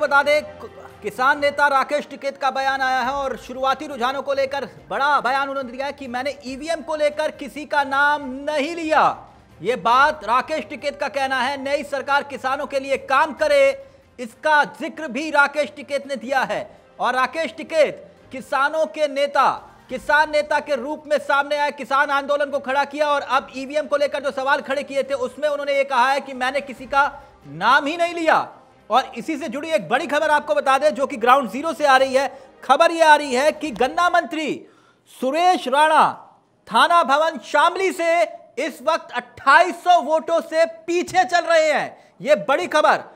बता दें किसान नेता राकेश टिकेत का बयान आया है और शुरुआती रुझानों को लेकर बड़ा बयान उन्होंने दिया कि मैंने ईवीएम e को लेकर किसी का नाम नहीं लिया ये बात राकेश टिकेत का कहना है नई सरकार किसानों के लिए काम करे इसका जिक्र भी राकेश टिकेत ने दिया है और राकेश टिकेत किसानों के नेता किसान नेता के रूप में सामने आए किसान आंदोलन को खड़ा किया और अब ईवीएम e को लेकर जो सवाल खड़े किए थे उसमें उन्होंने ये कहा है कि मैंने किसी का नाम ही नहीं लिया और इसी से जुड़ी एक बड़ी खबर आपको बता दें जो कि ग्राउंड जीरो से आ रही है खबर यह आ रही है कि गन्ना मंत्री सुरेश राणा थाना भवन शामली से इस वक्त 2800 वोटों से पीछे चल रहे हैं यह बड़ी खबर